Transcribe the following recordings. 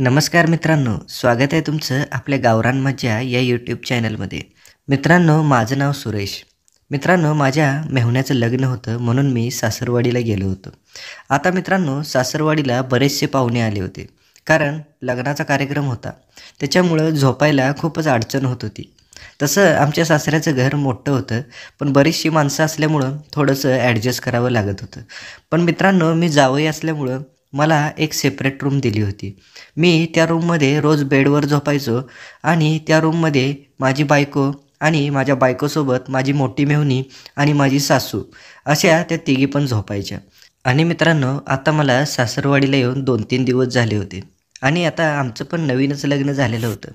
नमस्कार मित्रांनो स्वागत आहे तुमचं आपल्या गावरान मज्जा या यूट्यूब चॅनलमध्ये मित्रांनो माझं नाव सुरेश मित्रांनो माझ्या मेहुण्याचं लग्न होतं म्हणून मी सासरवाडीला गेलो होतो आता मित्रांनो सासरवाडीला बरेचसे पाहुणे आले होते कारण लग्नाचा कार्यक्रम होता त्याच्यामुळं झोपायला खूपच अडचण होत होती तसं आमच्या सासऱ्याचं घर मोठं होतं पण बरीचशी माणसं असल्यामुळं थोडंसं ॲडजस्ट करावं लागत होतं पण मित्रांनो मी जावई असल्यामुळं मला एक सेपरेट रूम दिली होती मी त्या रूममध्ये रोज बेडवर झोपायचो आणि त्या रूममध्ये माझी बायको आणि माझ्या बायकोसोबत माझी मोठी मेहुणी आणि माझी सासू अशा त्या तिघी पण झोपायच्या आणि मित्रांनो आता मला सासरवाडीला येऊन दोन तीन दिवस झाले होते आणि आता आमचं पण नवीनच लग्न झालेलं होतं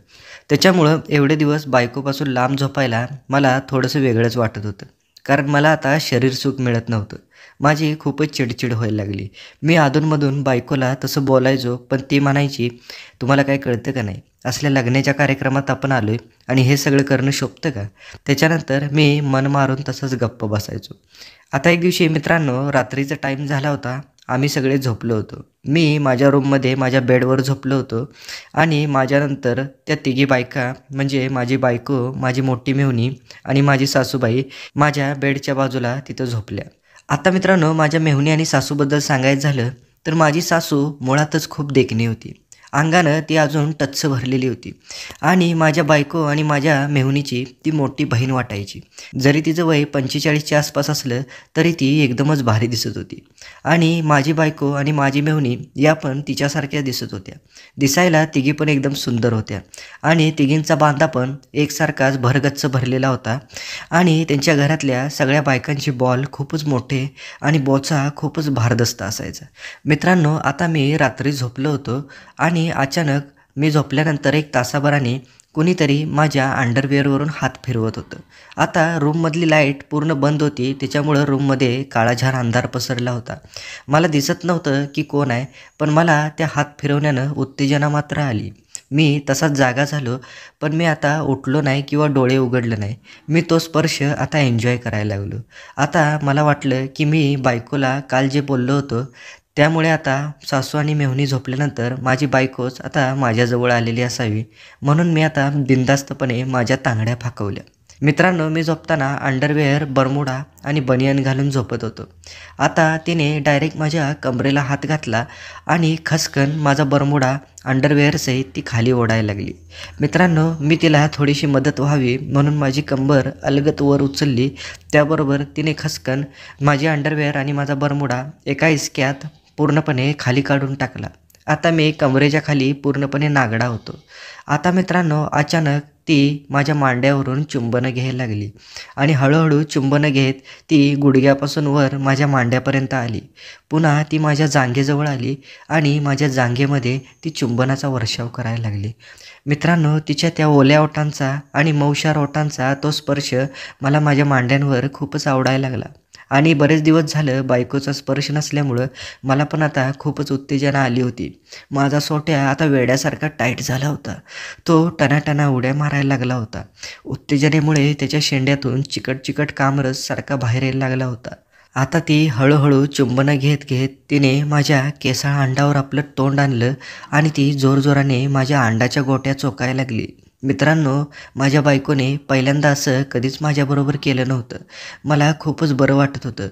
त्याच्यामुळं एवढे दिवस बायकोपासून लांब झोपायला मला थोडंसं वेगळंच वाटत होतं कारण मला आता शरीर सुख मिळत नव्हतं माझी खूपच चिडचिड व्हायला लागली मी अधूनमधून बायकोला तसं बोलायचो पण ती म्हणायची तुम्हाला काय कळतं का नाही असल्या लग्नाच्या कार्यक्रमात आपण आलो आहे आणि हे सगळं करणं शोभतं का त्याच्यानंतर मी मन मारून तसंच गप्प बसायचो आता एक दिवशी मित्रांनो रात्रीचा टाईम झाला होता आम्ही सगळे झोपलो होतो मी माझ्या रूममध्ये माझ्या बेडवर झोपलो होतो आणि माझ्यानंतर त्या तिघी बायका म्हणजे माझी बायको माझी मोठी मेहुणी आणि माझी सासूबाई माझ्या बेडच्या बाजूला तिथं झोपल्या आता मित्रांनो माझ्या मेहुणी आणि सासूबद्दल सांगायचं झालं तर माझी सासू मुळातच खूप देखणी होती अंगानं ती अजून टच्च भरलेली होती आणि माझ्या बायको आणि माझ्या मेहुनीची ती मोठी बहीण वाटायची जरी तिचं वय पंचेचाळीसच्या आसपास असलं तरी ती एकदमच भारी दिसत होती आणि माझी बायको आणि माझी मेहुनी या पण तिच्यासारख्या दिसत होत्या दिसायला तिघी पण एकदम सुंदर होत्या आणि तिघींचा बांधा पण एकसारखाच भरगच्च भरलेला होता आणि त्यांच्या घरातल्या सगळ्या बायकांचे बॉल खूपच मोठे आणि बोचा खूपच भारदस्त असायचा मित्रांनो आता मी रात्री झोपलो होतो आणि आणि अचानक मी झोपल्यानंतर एक तासाभराने कुणीतरी माझ्या अंडरवेअरवरून हात फिरवत होतं आता रूममधली लाईट पूर्ण बंद होती त्याच्यामुळं रूममध्ये काळाझार अंधार पसरला होता मला दिसत नव्हतं की कोण आहे पण मला त्या हात फिरवण्यानं उत्तेजना मात्र आली मी तसाच जागा झालो पण मी आता उठलो नाही किंवा डोळे उघडलं नाही मी तो स्पर्श आता एन्जॉय करायला लागलो आता मला वाटलं की मी बायकोला काल जे बोललो होतो त्यामुळे आता सासू आणि मेहुनी झोपल्यानंतर माझी बायकोच आता माझ्याजवळ आलेली असावी म्हणून मी आता बिंदास्तपणे माझ्या तांगड्या फाकवल्या मित्रांनो मी झोपताना अंडरवेअर बरमुडा आणि बनियन घालून झोपत होतो आता तिने डायरेक्ट माझ्या कमरेला हात घातला आणि खसकन माझा बरमुडा अंडरवेअरसहित ती खाली ओढायला लागली मित्रांनो मी तिला थोडीशी मदत व्हावी म्हणून माझी कंबर अलगत वर उचलली त्याबरोबर तिने खसकन माझी अंडरवेअर आणि माझा बरमुडा एका इसक्यात पूर्णपणे खाली काढून टाकला आता मी कमरेच्या खाली पूर्णपणे नागडा होतो आता मित्रांनो अचानक ती माझ्या मांड्यावरून चुंबनं घ्यायला लागली आणि हळूहळू चुंबनं घेत ती गुडघ्यापासून वर माझ्या मांड्यापर्यंत आली पुन्हा ती माझ्या जांघेजवळ आली आणि माझ्या जांघेमध्ये ती चुंबनाचा वर्षाव करायला लागली मित्रांनो तिच्या त्या ओल्या ओटांचा आणि मौशार ओटांचा तो स्पर्श मला माझ्या मांड्यांवर खूपच आवडायला लागला आणि बरेच दिवस झालं बायकोचा स्पर्श नसल्यामुळं मला पण आता खूपच उत्तेजना आली होती माझा सोट्या आता वेड्यासारखा टाईट झाला होता तो टनाटना उड्या मारायला लागला होता उत्तेजनेमुळे त्याच्या शेंड्यातून चिकट चिकट कामरस सारखा बाहेर यायला लागला होता आता ती हळूहळू चुंबनं घेत घेत तिने माझ्या केसाळ अंडावर आपलं तोंड आणलं आणि ती जोरजोराने माझ्या अंडाच्या गोट्या चोकायला लागली मित्रांनो माझ्या बायकोने पहिल्यांदा असं कधीच माझ्याबरोबर केलं नव्हतं मला खूपच बरं वाटत होतं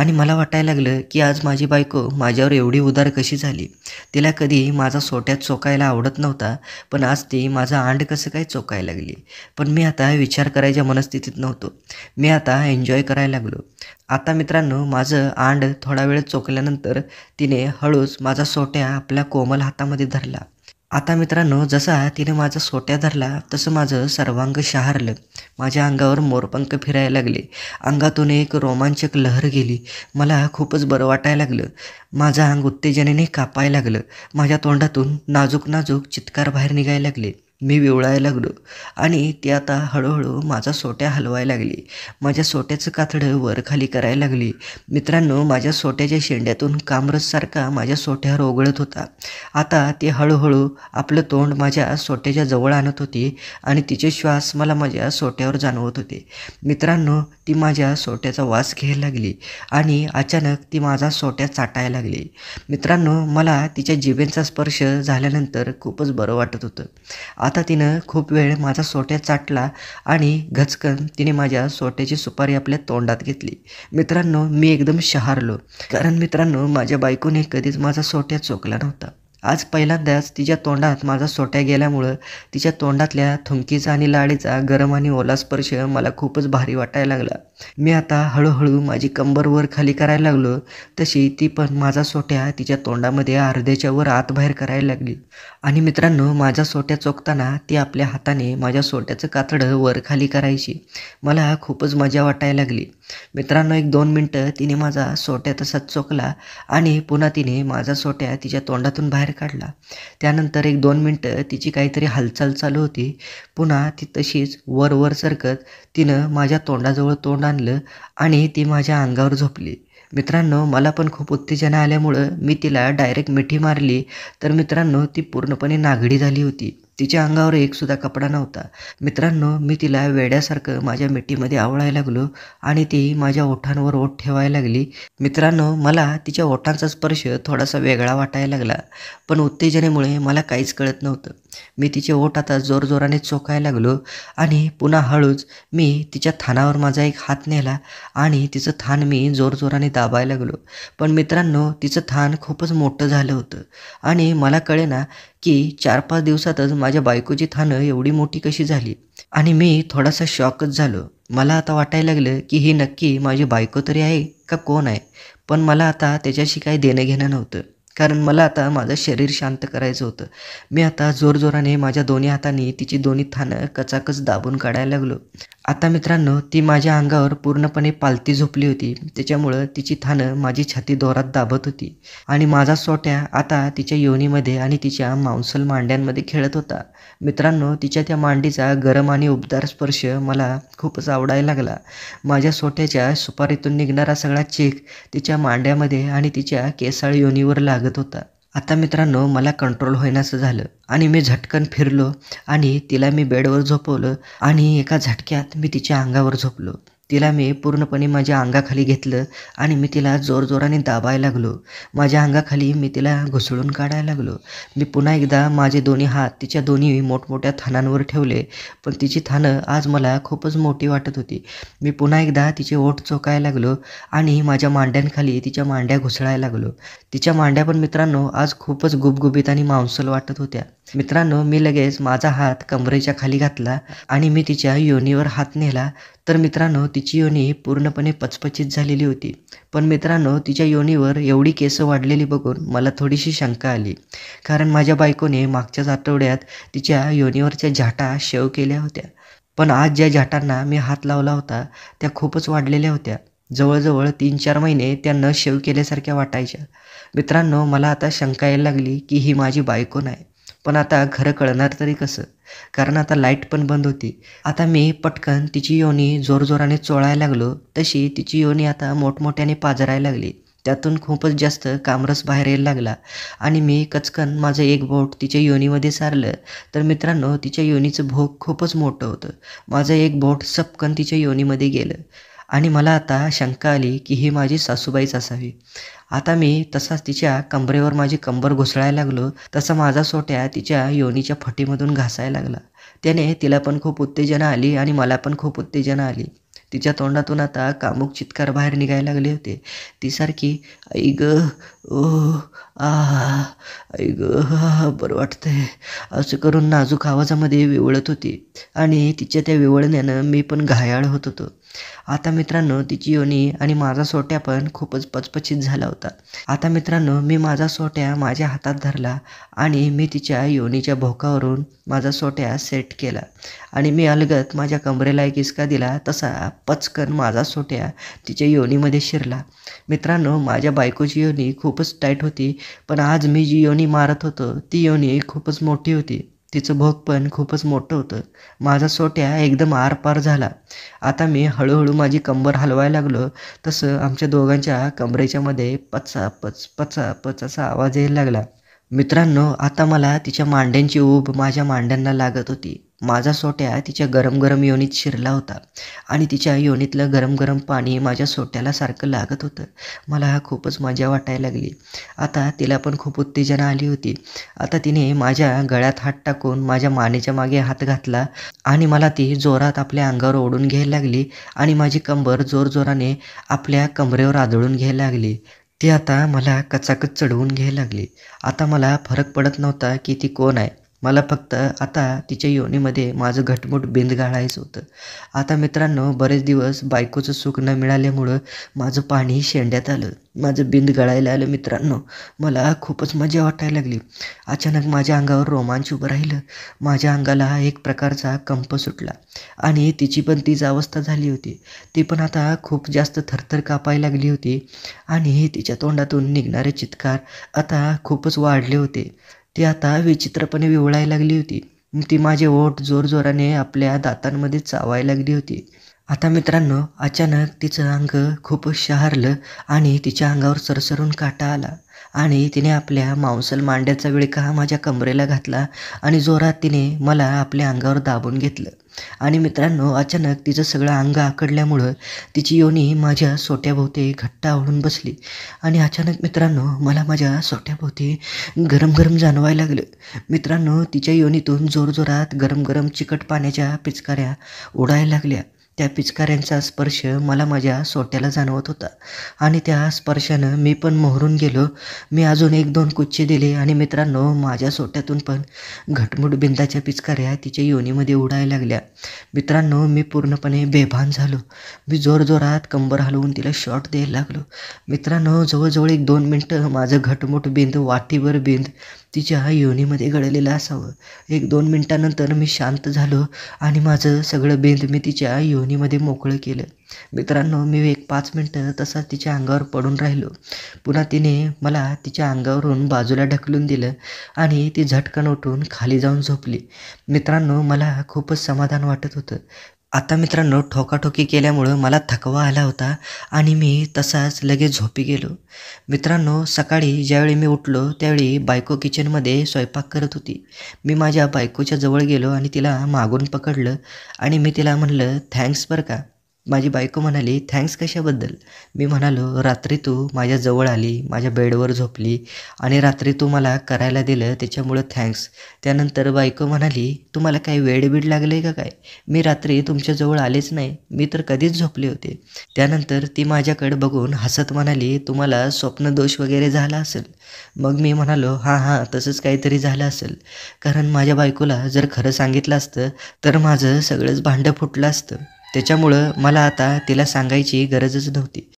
आणि मला वाटायला लागलं की आज माझी बायको माझ्यावर एवढी उदार कशी झाली तिला कधी माझा सोट्यात चोकायला आवडत नव्हता पण आज ती माझं आंड कसं काय चोकायला लागली पण मी आता विचार करायच्या मनस्थितीत नव्हतो मी आता एन्जॉय करायला लागलो आता मित्रांनो माझं आंड थोडा वेळ चोकल्यानंतर तिने हळूच माझा सोट्या आपल्या कोमल हातामध्ये धरला आता मित्रांनो जसा तिने माझा सोट्या धरला तसं माझं सर्वांग शहारलं माझ्या अंगावर मोरपंख फिरायला लागले अंगातून एक रोमांचक लहर गेली मला खूपच बरं वाटायला लागलं माझं अंग उत्तेजनेने कापायला लागलं माझ्या तोंडातून नाजूक नाजूक चित्कार बाहेर निघायला लागले मी विवळायला लागलो आणि ती आता हळूहळू माझा सोट्या हलवायला लागली माझ्या सोट्याचं कातडं वरखाली करायला लागली मित्रांनो माझ्या सोट्याच्या शेंड्यातून कामरससारखा माझ्या सोट्यावर ओघळत होता आता ती हळूहळू आपलं तोंड माझ्या सोट्याच्या जवळ आणत होती आणि तिचे श्वास मला माझ्या सोट्यावर जाणवत होते मित्रांनो ती माझ्या सोट्याचा वास घ्यायला लागली आणि अचानक ती माझा सोट्या चाटायला लागली मित्रांनो मला तिच्या जिबेंचा स्पर्श झाल्यानंतर खूपच बरं वाटत होतं आता तिनं खूप वेळ माझा सोट्या चाटला आणि घचकन तिने माझ्या सोट्याची सुपारी आपल्या तोंडात घेतली मित्रांनो मी एकदम शहारलो कारण मित्रांनो माझ्या बायकोने कधीच माझा सोट्या चोकला नव्हता आज पहिल्यांदाच तिच्या तोंडात माझा सोट्या गेल्यामुळं तिच्या तोंडातल्या थुंकीचा आणि लाडीचा गरम आणि ओला स्पर्श मला खूपच भारी वाटायला लागला मी आता हळूहळू माझी कंबरवर खाली करायला लागलो तशी ती पण माझा सोट्या तिच्या तोंडामध्ये अर्ध्याच्या वर बाहेर करायला लागली आणि मित्रांनो माझ्या सोट्या चोकताना ती आपल्या हाताने माझ्या सोट्याचं कातडं वर खाली करायची मला खूपच मजा वाटायला लागली मित्रांनो एक दोन मिनटं तिने माझा सोट्या तसाच चोकला आणि पुन्हा तिने माझा सोट्या तिच्या तोंडातून बाहेर काढला त्यानंतर एक दोन मिनटं तिची काहीतरी हालचाल चालू होती पुन्हा ती तशीच वर वर सरकत तिनं माझ्या तोंडाजवळ तोंड आणलं आणि ती माझ्या अंगावर झोपली मित्रांनो मला पण खूप उत्तेजना आल्यामुळं मी तिला डायरेक्ट मिठी मारली तर मित्रांनो ती पूर्णपणे नागडी झाली होती तिच्या अंगावर एकसुद्धा कपडा नव्हता मित्रांनो मी तिला वेड्यासारखं माझ्या मिठीमध्ये आवळायला लागलो आणि ती माझ्या ओठांवर ओठ ठेवायला लागली मित्रांनो मला तिच्या ओठांचा स्पर्श थोडासा वेगळा वाटायला लागला पण उत्तेजनेमुळे मला काहीच कळत नव्हतं मी तिचे ओठ आता जोरजोराने चोखायला लागलो आणि पुन्हा हळूच मी तिच्या थानावर माझा एक हात नेला आणि तिचं थान मी जोरजोराने दाबायला लागलो पण मित्रांनो तिचं थान खूपच मोठं झालं होतं आणि मला कळेना की चार पाच दिवसातच माझ्या माझ्या बायकोची थानं एवढी मोठी कशी झाली आणि मी थोडासा शॉकच झालो मला आता वाटायला लागलं की ही नक्की माझी बायको तरी आहे का कोण आहे पण मला आता त्याच्याशी काही देणं घेणं नव्हतं कारण मला आता माझं शरीर शांत करायचं होतं मी आता जोरजोराने माझ्या दोन्ही हातांनी तिची दोन्ही थानं कचाकच दाबून काढायला लागलो आता मित्रांनो ती माझ्या अंगावर पूर्णपणे पालती झोपली होती त्याच्यामुळं तिची थानं माझी छाती दोरात दाबत होती आणि माझा सोट्या आता तिच्या योनीमध्ये आणि तिच्या मांसल मांड्यांमध्ये खेळत होता मित्रांनो तिच्या त्या मांडीचा गरम आणि उबदार स्पर्श मला खूपच आवडायला लागला माझ्या सोट्याच्या सुपारीतून निघणारा सगळा चेक तिच्या मांड्यामध्ये आणि तिच्या केसाळ योनीवर लागत होता आता मित्रांनो मला कंट्रोल होईनासं झालं आणि मी झटकन फिरलो आणि तिला मी बेडवर झोपवलं आणि एका झटक्यात मी तिच्या अंगावर झोपलो तिला मी पूर्णपणे माझ्या अंगाखाली घेतलं आणि मी तिला जोरजोराने दाबायला लागलो माझ्या अंगाखाली मी तिला घुसळून काढायला लागलो मी पुन्हा एकदा माझे दोन्ही हात तिच्या दोन्ही मोठमोठ्या थानांवर ठेवले पण तिची थानं आज मला खूपच मोठी वाटत होती मी पुन्हा एकदा तिचे ओठ चोकायला लागलो आणि माझ्या मांड्यांखाली तिच्या मांड्या घुसळायला लागलो तिच्या मांड्या पण मित्रांनो आज खूपच गुबगुबीत आणि मांसल वाटत होत्या मित्रांनो मी लगेच माझा हात कमरेच्या खाली घातला आणि मी तिच्या योनीवर हात नेला तर मित्रांनो तिची योनी पूर्णपणे पचपचित झालेली होती पण मित्रांनो तिच्या योनीवर एवढी केसं वाढलेली बघून मला थोडीशी शंका आली कारण माझ्या बायकोने मागच्याच आठवड्यात तिच्या योनीवरच्या झाटा शेव केल्या होत्या पण आज ज्या झाटांना मी हात लावला होता त्या खूपच वाढलेल्या होत्या जवळजवळ तीन चार महिने त्या न शेव केल्यासारख्या वाटायच्या मित्रांनो मला आता शंका यायला लागली की ही माझी बायको नाही पण आता खरं कळणार तरी कसं कारण आता लाईट पण बंद होती आता मी पटकन तिची योनी जोरजोराने चोळायला लागलो तशी तिची योनी आता मोठमोठ्याने पाजरायला लागली त्यातून खूपच जास्त कामरस बाहेर यायला लागला आणि मी कचकन माझं एक बोट तिच्या योनीमध्ये सारलं तर मित्रांनो तिच्या योनीचं भोग खूपच मोठं होतं माझं एक बोट सपकन तिच्या योनीमध्ये गेलं आणि मला आता शंका आली की ही माझी सासूबाईच असावी आता मी तसाच तिच्या कंबरेवर माझी कंबर घुसळायला लागलो तसा माझा सोट्या तिच्या योनीच्या फटीमधून घासायला लागला त्याने तिला पण खूप उत्तेजना आली आणि मला पण खूप उत्तेजना आली तिच्या तोंडातून आता कामुक चित्कार बाहेर निघायला लागले होते ती सारखी आई ग ओ आई ग बरं वाटतंय असं करून नाजूक आवाजामध्ये विवळत होती आणि तिच्या त्या विवळण्यानं मी पण घायाळ होत होतो आता मित्रांनो तिची योनी आणि माझा सोट्या पण खूपच पचपचित झाला होता आता मित्रांनो मी माझा सोट्या माझ्या हातात धरला आणि मी तिच्या योनीच्या भोकावरून माझा सोट्या सेट केला आणि मी अलगत माझ्या कमरेला एक इसका दिला तसा पचकन माझा सोट्या तिच्या योनीमध्ये शिरला मित्रांनो माझ्या बायकोची योनी खूपच टाईट होती पण आज मी जी योनी मारत होतो ती योनी खूपच मोठी होती तिचं भोग पण खूपच मोठं होतं माझा सोट्या एकदम आरपार झाला आता मी हळूहळू माझी कंबर हलवायला लागलो तसं आमच्या दोघांच्या कंबरेच्यामध्ये पचा पच पचा पच असा आवाज यायला लागला मित्रांनो आता मला तिच्या मांड्यांची ऊब माझ्या मांड्यांना लागत होती माझा सोट्या तिच्या गरम गरम योनीत शिरला होता आणि तिच्या योनीतलं गरम गरम पाणी माझ्या सोट्याला सारखं लागत होतं मला खूपच मजा वाटायला लागली आता तिला पण खूप उत्तेजना आली होती आता तिने माझ्या गळ्यात हात टाकून माझ्या मानेच्या मागे हात घातला आणि मला ती जोरात आपल्या अंगावर ओढून घ्यायला लागली आणि माझी कंबर जोरजोराने आपल्या कमरेवर आदळून घ्यायला लागली ती आता मला कचाकच चढवून घ्यायला लागली आता मला फरक पडत नव्हता की ती कोण आहे मला फक्त आता तिच्या योनीमध्ये माझं घटमूट बिंद गाळायचं होतं आता मित्रांनो बरेच दिवस बायकोचं सुख न मिळाल्यामुळं माझं पाणी शेंड्यात आलं माझं बिंद गळायला आलं मित्रांनो मला खूपच मजा वाटायला लागली अचानक माझ्या अंगावर रोमांच उभं राहिलं माझ्या अंगाला एक प्रकारचा कंप सुटला आणि तिची पण तीच अवस्था झाली होती ती पण आता खूप जास्त थरथर कापायला लागली होती आणि तिच्या तोंडातून निघणारे चित्कार आता खूपच वाढले होते ती आता विचित्रपणे विवळायला लागली होती ती माझे ओठ जोरजोराने आपल्या दातांमध्ये चावायला लागली होती आता मित्रांनो अचानक तिचं अंग खूप शहारलं आणि तिच्या अंगावर सरसरून काटा आला आणि तिने आपल्या मांसल मांड्याचा विळका माझ्या कमरेला घातला आणि जोरात तिने मला आपल्या अंगावर दाबून घेतलं आणि मित्रांनो अचानक तिचं सगळं अंग आकडल्यामुळं तिची योनी माझ्या सोट्याभोवती घट्ट आवळून बसली आणि अचानक मित्रांनो मला माझ्या सोट्याभोवती गरम गरम जाणवायला लागलं मित्रांनो तिच्या योनीतून जोरजोरात गरम गरम चिकट पाण्याच्या पिचकाऱ्या उडायला लागल्या त्या पिचकाऱ्यांचा स्पर्श मला माझ्या सोट्याला जाणवत होता आणि त्या स्पर्शानं मी पण मोहरून गेलो मी अजून एक दोन कुच्चे दिले आणि मित्रांनो माझ्या सोट्यातून पण घटमुट बिंदाच्या पिचकाऱ्या तिच्या योनीमध्ये उडायला लागल्या मित्रांनो मी पूर्णपणे बेभान झालो मी जोरजोरात कंबर हलवून तिला शॉट द्यायला लागलो मित्रांनो जवळजवळ एक दोन मिनटं माझं घटमुट बिंद वाटीवर बिंद तिच्या योनीमध्ये गळलेलं असावं एक दोन मिनटानंतर मी शांत झालो आणि माझं सगळं बेंद मी तिच्या योनीमध्ये मोकळं केलं मित्रांनो मी एक पाच मिनटं तसा तिच्या अंगावर पडून राहिलो पुन्हा तिने मला तिच्या अंगावरून बाजूला ढकलून दिलं आणि ती झटकन उठून खाली जाऊन झोपली मित्रांनो मला खूपच समाधान वाटत होतं आता मित्रांनो ठोकाठोकी केल्यामुळं मला थकवा आला होता आणि मी तसाच लगेच झोपी गेलो मित्रांनो सकाळी ज्यावेळी मी उठलो त्यावेळी बायको किचनमध्ये स्वयंपाक करत होती मी माझ्या बायकोच्या जवळ गेलो आणि तिला मागून पकडलं आणि मी तिला म्हणलं थँक्स बरं का माझी बायको म्हणाली थँक्स कशाबद्दल मी म्हणालो रात्री तू माझ्याजवळ आली माझ्या बेडवर झोपली आणि रात्री तू मला करायला दिलं त्याच्यामुळं थँक्स त्यानंतर बायको म्हणाली तुम्हाला काही वेळ बीड लागलं का काय मी रात्री तुमच्याजवळ आलेच नाही मी तर कधीच झोपले होते त्यानंतर ती माझ्याकडे बघून हसत म्हणाली तुम्हाला स्वप्नदोष वगैरे झाला असेल मग मी म्हणालो हां हां तसंच काहीतरी झालं असेल कारण माझ्या बायकोला जर खरं सांगितलं असतं तर माझं सगळंच भांडं फुटलं असतं त्याच्यामुळं मला आता तिला सांगायची गरजच नव्हती